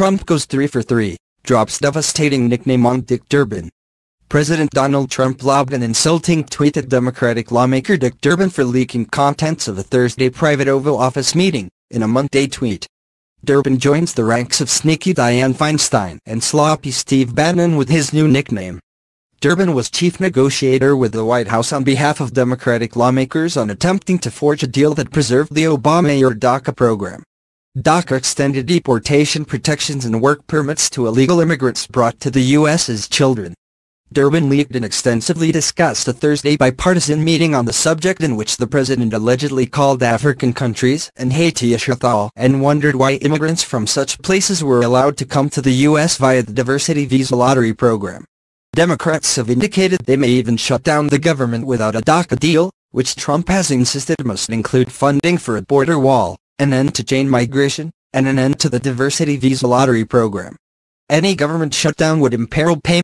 Trump goes three for three, drops devastating nickname on Dick Durbin. President Donald Trump lobbed an insulting tweet at Democratic lawmaker Dick Durbin for leaking contents of a Thursday private Oval Office meeting, in a Monday tweet. Durbin joins the ranks of sneaky Dianne Feinstein and sloppy Steve Bannon with his new nickname. Durbin was chief negotiator with the White House on behalf of Democratic lawmakers on attempting to forge a deal that preserved the Obama-era DACA program. DACA extended deportation protections and work permits to illegal immigrants brought to the U.S. as children. Durbin leaked and extensively discussed a Thursday bipartisan meeting on the subject in which the president allegedly called African countries and Haiti a shithole and wondered why immigrants from such places were allowed to come to the U.S. via the diversity visa lottery program. Democrats have indicated they may even shut down the government without a DACA deal, which Trump has insisted must include funding for a border wall an end to chain migration, and an end to the diversity visa lottery program. Any government shutdown would imperil pay